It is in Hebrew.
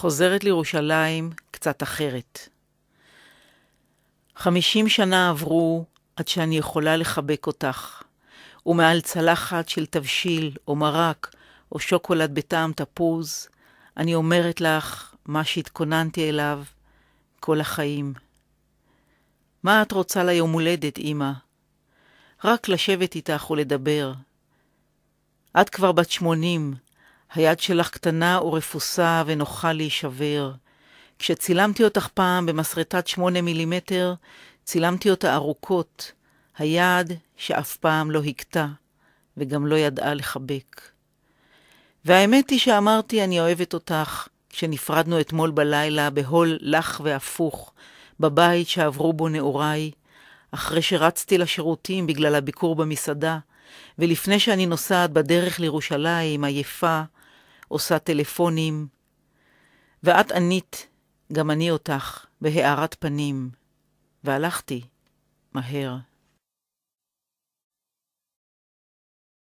חוזרת לירושלים קצת אחרת. חמישים שנה עברו עד שאני יכולה לחבק אותך, ומעל צלחת של תבשיל או מרק או שוקולד בטעם תפוז, אני אומרת לך מה שהתכוננתי אליו כל החיים. מה את רוצה ליום הולדת, אמא? רק לשבת איתך ולדבר. את כבר בת שמונים, היד שלך קטנה ורפוסה ונוחה להישבר. כשצילמתי אותך פעם במסרטת שמונה מילימטר, צילמתי אותה ארוכות, היד שאף פעם לא הכתה וגם לא ידעה לחבק. והאמת היא שאמרתי, אני אוהבת אותך, כשנפרדנו אתמול בלילה בהול לח והפוך, בבית שעברו בו נעוריי, אחרי שרצתי לשירותים בגלל הביקור במסעדה, ולפני שאני נוסעת בדרך לירושלים, עייפה, עושה טלפונים. ואת ענית, גם אני אותך, בהארת פנים. והלכתי, מהר.